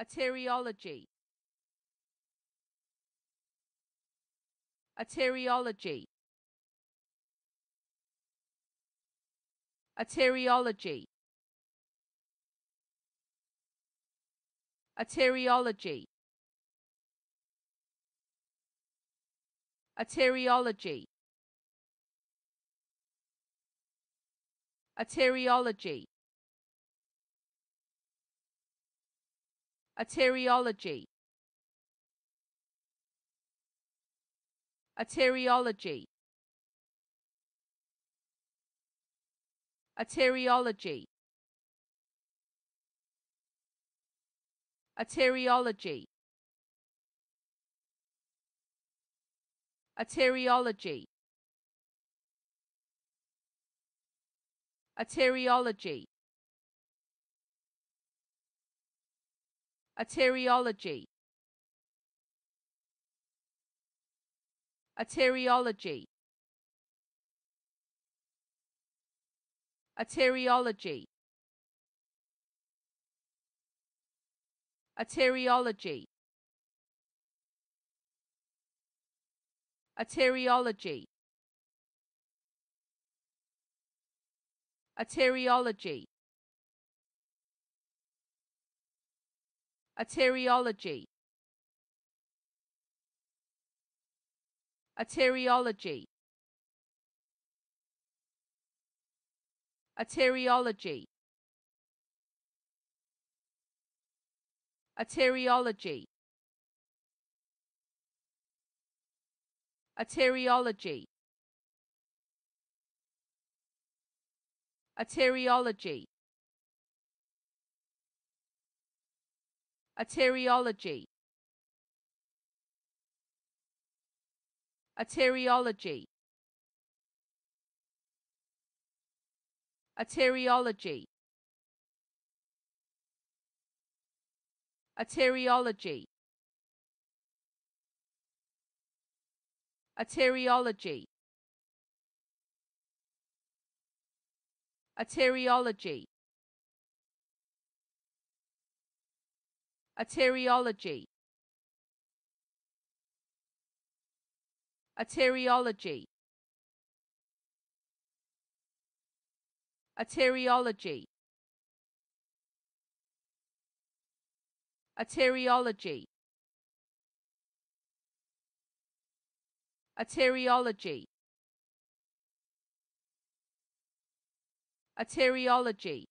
Ateriology. Ateriology. Ateriology. Ateriology. Ateriology. Arteriology Ateriology. Ateriology. Ateriology. Ateriology. Ateriology. Arteriology Ateriology. Ateriology. Ateriology. Ateriology. Ateriology. Arteriology Ateriology. Ateriology. Ateriology. Ateriology. Ateriology. Arteriology Ateriology. Ateriology. Ateriology. Ateriology. Ateriology. Arteriology Ateriology. Ateriology. Ateriology. Ateriology. Ateriology. Arteriology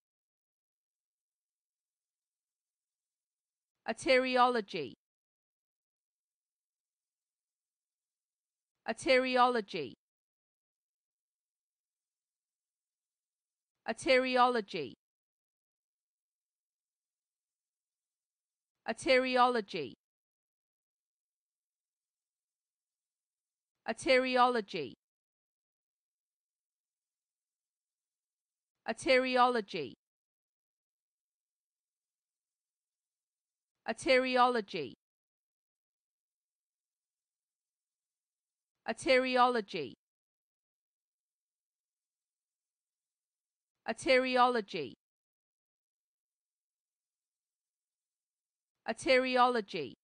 Ateriology. Ateriology. Ateriology. Ateriology. Ateriology. Arteriology Arteriology Arteriology Arteriology Arteriology